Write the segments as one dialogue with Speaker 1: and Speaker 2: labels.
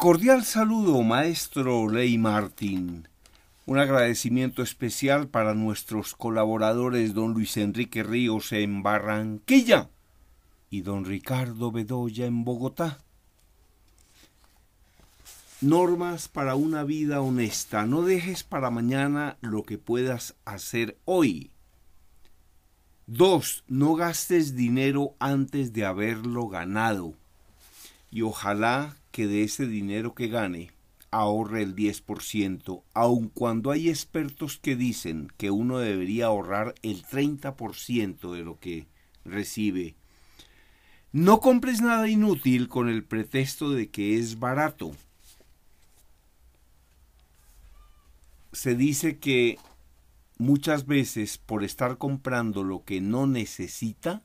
Speaker 1: Cordial saludo, maestro Ley Martín. Un agradecimiento especial para nuestros colaboradores don Luis Enrique Ríos en Barranquilla y don Ricardo Bedoya en Bogotá. Normas para una vida honesta. No dejes para mañana lo que puedas hacer hoy. 2. No gastes dinero antes de haberlo ganado. Y ojalá que de ese dinero que gane ahorre el 10%, aun cuando hay expertos que dicen que uno debería ahorrar el 30% de lo que recibe. No compres nada inútil con el pretexto de que es barato. Se dice que muchas veces por estar comprando lo que no necesita,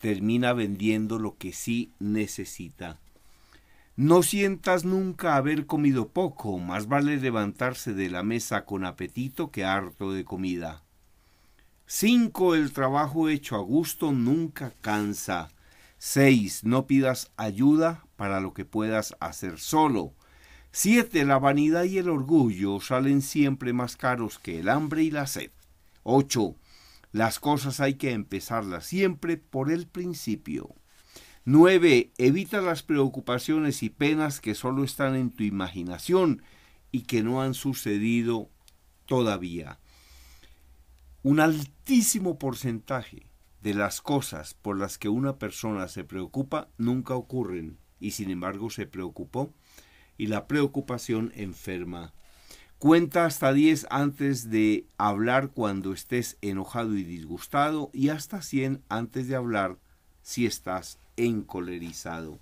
Speaker 1: termina vendiendo lo que sí necesita. No sientas nunca haber comido poco, más vale levantarse de la mesa con apetito que harto de comida. 5. El trabajo hecho a gusto nunca cansa. 6. No pidas ayuda para lo que puedas hacer solo. 7. La vanidad y el orgullo salen siempre más caros que el hambre y la sed. 8. Las cosas hay que empezarlas siempre por el principio. 9. Evita las preocupaciones y penas que solo están en tu imaginación y que no han sucedido todavía. Un altísimo porcentaje de las cosas por las que una persona se preocupa nunca ocurren y sin embargo se preocupó y la preocupación enferma. Cuenta hasta 10 antes de hablar cuando estés enojado y disgustado y hasta 100 antes de hablar si estás encolerizado.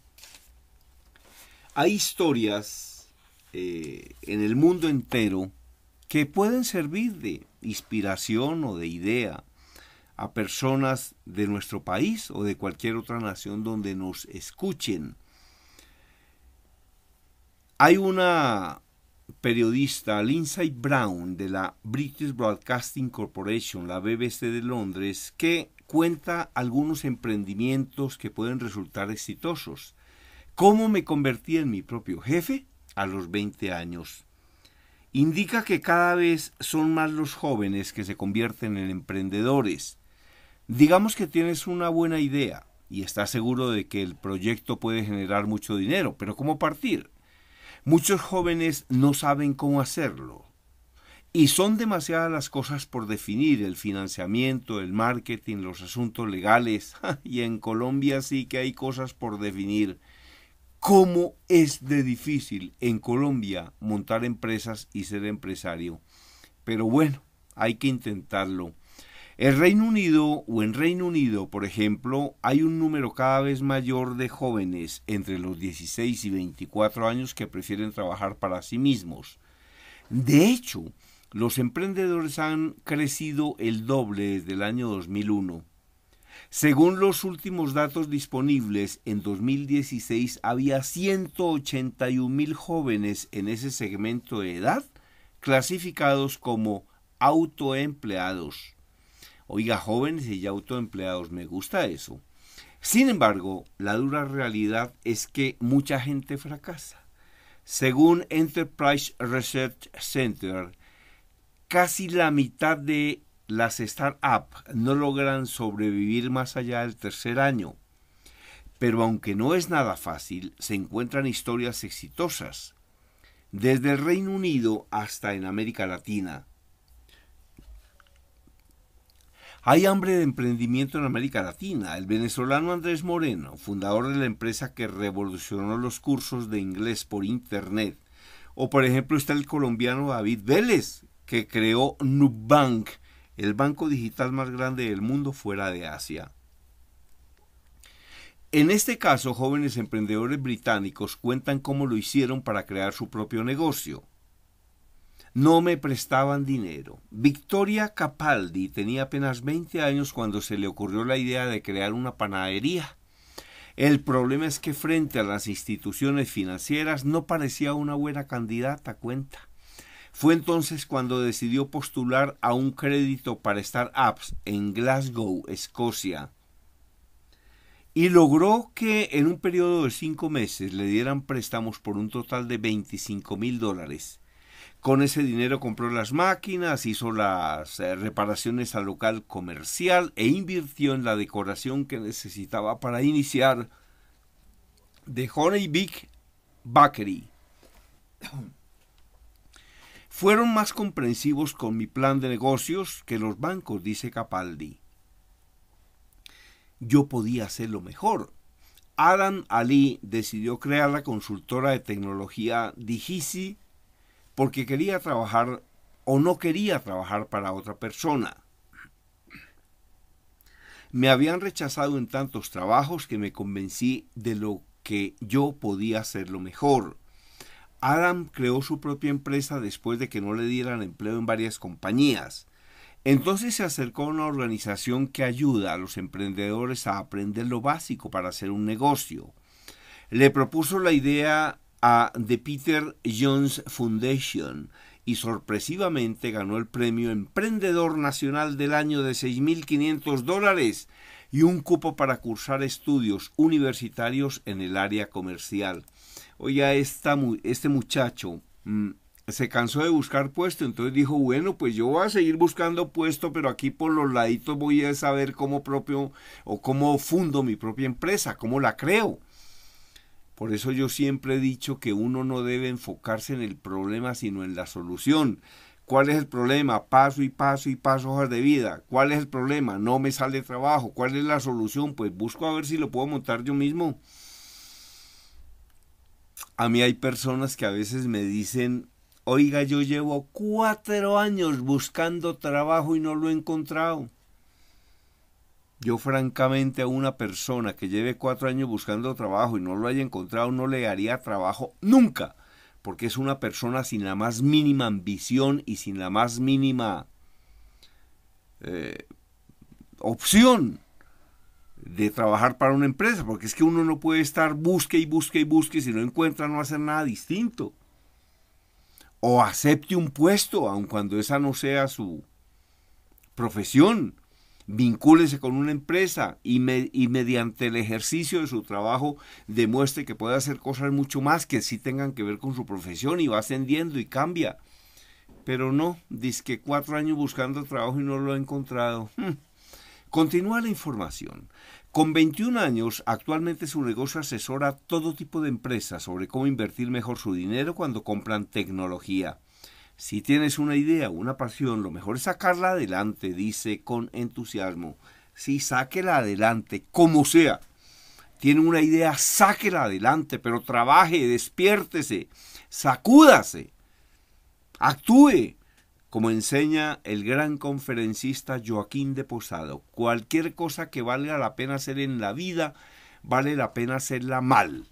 Speaker 1: Hay historias eh, en el mundo entero que pueden servir de inspiración o de idea a personas de nuestro país o de cualquier otra nación donde nos escuchen. Hay una periodista, Lindsay Brown, de la British Broadcasting Corporation, la BBC de Londres, que cuenta algunos emprendimientos que pueden resultar exitosos. ¿Cómo me convertí en mi propio jefe? A los 20 años. Indica que cada vez son más los jóvenes que se convierten en emprendedores. Digamos que tienes una buena idea y estás seguro de que el proyecto puede generar mucho dinero, pero ¿cómo partir? Muchos jóvenes no saben cómo hacerlo. Y son demasiadas las cosas por definir, el financiamiento, el marketing, los asuntos legales. Y en Colombia sí que hay cosas por definir. ¿Cómo es de difícil en Colombia montar empresas y ser empresario? Pero bueno, hay que intentarlo. El Reino Unido o en Reino Unido, por ejemplo, hay un número cada vez mayor de jóvenes entre los 16 y 24 años que prefieren trabajar para sí mismos. De hecho, los emprendedores han crecido el doble desde el año 2001. Según los últimos datos disponibles, en 2016 había 181 mil jóvenes en ese segmento de edad clasificados como autoempleados. Oiga, jóvenes y autoempleados, me gusta eso. Sin embargo, la dura realidad es que mucha gente fracasa. Según Enterprise Research Center, Casi la mitad de las startups no logran sobrevivir más allá del tercer año. Pero aunque no es nada fácil, se encuentran historias exitosas, desde el Reino Unido hasta en América Latina. Hay hambre de emprendimiento en América Latina. El venezolano Andrés Moreno, fundador de la empresa que revolucionó los cursos de inglés por Internet. O por ejemplo está el colombiano David Vélez, que creó Nubank, el banco digital más grande del mundo fuera de Asia. En este caso, jóvenes emprendedores británicos cuentan cómo lo hicieron para crear su propio negocio. No me prestaban dinero. Victoria Capaldi tenía apenas 20 años cuando se le ocurrió la idea de crear una panadería. El problema es que frente a las instituciones financieras no parecía una buena candidata cuenta. Fue entonces cuando decidió postular a un crédito para startups en Glasgow, Escocia, y logró que en un periodo de cinco meses le dieran préstamos por un total de 25 mil dólares. Con ese dinero compró las máquinas, hizo las eh, reparaciones al local comercial e invirtió en la decoración que necesitaba para iniciar The Honey Big Bakery. Fueron más comprensivos con mi plan de negocios que los bancos, dice Capaldi. Yo podía hacerlo mejor. Adam Ali decidió crear la consultora de tecnología Digisi porque quería trabajar o no quería trabajar para otra persona. Me habían rechazado en tantos trabajos que me convencí de lo que yo podía hacerlo mejor. Adam creó su propia empresa después de que no le dieran empleo en varias compañías. Entonces se acercó a una organización que ayuda a los emprendedores a aprender lo básico para hacer un negocio. Le propuso la idea a The Peter Jones Foundation y sorpresivamente ganó el premio Emprendedor Nacional del Año de 6.500 dólares y un cupo para cursar estudios universitarios en el área comercial. Oiga, este muchacho mm, se cansó de buscar puesto, entonces dijo, bueno, pues yo voy a seguir buscando puesto, pero aquí por los laditos voy a saber cómo propio o cómo fundo mi propia empresa, cómo la creo. Por eso yo siempre he dicho que uno no debe enfocarse en el problema, sino en la solución. ¿Cuál es el problema? Paso y paso y paso hojas de vida. ¿Cuál es el problema? No me sale trabajo. ¿Cuál es la solución? Pues busco a ver si lo puedo montar yo mismo. A mí hay personas que a veces me dicen, oiga, yo llevo cuatro años buscando trabajo y no lo he encontrado. Yo francamente a una persona que lleve cuatro años buscando trabajo y no lo haya encontrado no le haría trabajo nunca porque es una persona sin la más mínima ambición y sin la más mínima eh, opción de trabajar para una empresa, porque es que uno no puede estar busque y busque y busque, si no encuentra no hacer nada distinto. O acepte un puesto, aun cuando esa no sea su profesión vincúlese con una empresa y, mediante el ejercicio de su trabajo demuestre que puede hacer cosas mucho más que sí tengan que ver con su profesión y va ascendiendo y cambia. Pero no, dice que cuatro años buscando trabajo y no lo ha encontrado. Hmm. Continúa la información. Con 21 años, actualmente su negocio asesora a todo tipo de empresas sobre cómo invertir mejor su dinero cuando compran tecnología. Si tienes una idea, una pasión, lo mejor es sacarla adelante, dice con entusiasmo. Sí, sáquela adelante, como sea. Tiene una idea, sáquela adelante, pero trabaje, despiértese, sacúdase, actúe. Como enseña el gran conferencista Joaquín de Posado, cualquier cosa que valga la pena hacer en la vida, vale la pena hacerla mal,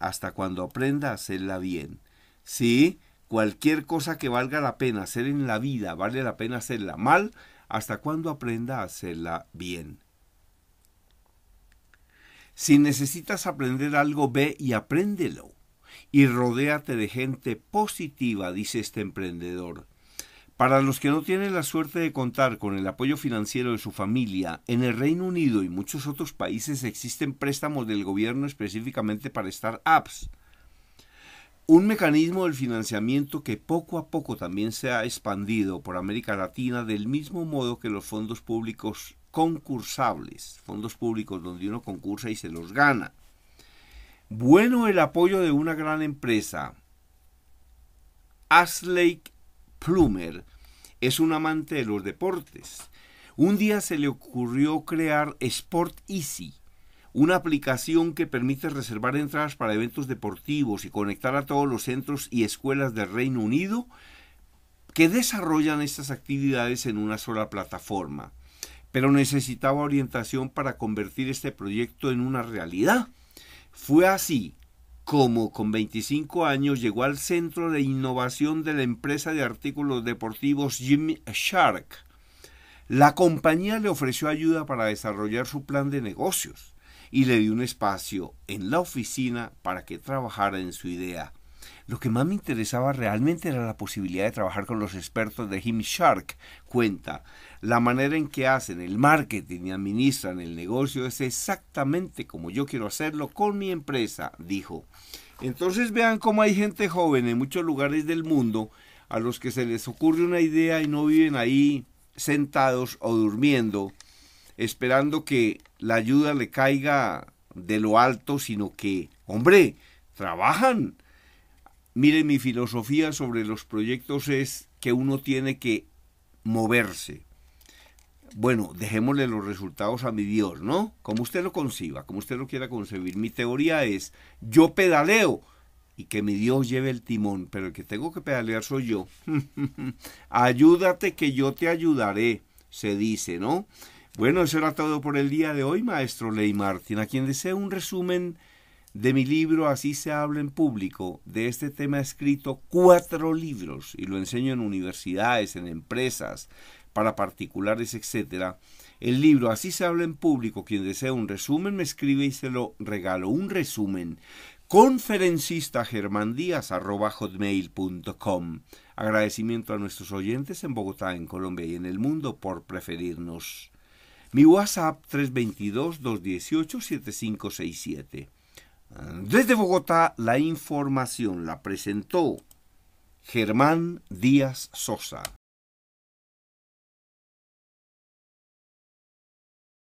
Speaker 1: hasta cuando aprenda a hacerla bien. Sí, Cualquier cosa que valga la pena hacer en la vida, vale la pena hacerla mal hasta cuando aprenda a hacerla bien. Si necesitas aprender algo, ve y apréndelo. Y rodéate de gente positiva, dice este emprendedor. Para los que no tienen la suerte de contar con el apoyo financiero de su familia, en el Reino Unido y muchos otros países existen préstamos del gobierno específicamente para startups. Un mecanismo de financiamiento que poco a poco también se ha expandido por América Latina del mismo modo que los fondos públicos concursables, fondos públicos donde uno concursa y se los gana. Bueno el apoyo de una gran empresa. Aslake Plumer es un amante de los deportes. Un día se le ocurrió crear Sport Easy, una aplicación que permite reservar entradas para eventos deportivos y conectar a todos los centros y escuelas del Reino Unido que desarrollan estas actividades en una sola plataforma. Pero necesitaba orientación para convertir este proyecto en una realidad. Fue así como con 25 años llegó al centro de innovación de la empresa de artículos deportivos Jim Shark. La compañía le ofreció ayuda para desarrollar su plan de negocios y le di un espacio en la oficina para que trabajara en su idea. Lo que más me interesaba realmente era la posibilidad de trabajar con los expertos de Jim Shark. Cuenta, la manera en que hacen el marketing y administran el negocio es exactamente como yo quiero hacerlo con mi empresa, dijo. Entonces vean cómo hay gente joven en muchos lugares del mundo a los que se les ocurre una idea y no viven ahí sentados o durmiendo, esperando que la ayuda le caiga de lo alto, sino que, hombre, trabajan. Mire, mi filosofía sobre los proyectos es que uno tiene que moverse. Bueno, dejémosle los resultados a mi Dios, ¿no? Como usted lo conciba, como usted lo quiera concebir. Mi teoría es, yo pedaleo y que mi Dios lleve el timón, pero el que tengo que pedalear soy yo. Ayúdate que yo te ayudaré, se dice, ¿no? Bueno, eso era todo por el día de hoy, maestro Ley Martín. A quien desea un resumen de mi libro Así se habla en público, de este tema he escrito cuatro libros y lo enseño en universidades, en empresas, para particulares, etc. El libro Así se habla en público, quien desea un resumen me escribe y se lo regalo. Un resumen. Conferencista Agradecimiento a nuestros oyentes en Bogotá, en Colombia y en el mundo por preferirnos. Mi WhatsApp 322-218-7567. Desde Bogotá, la información la presentó Germán Díaz Sosa.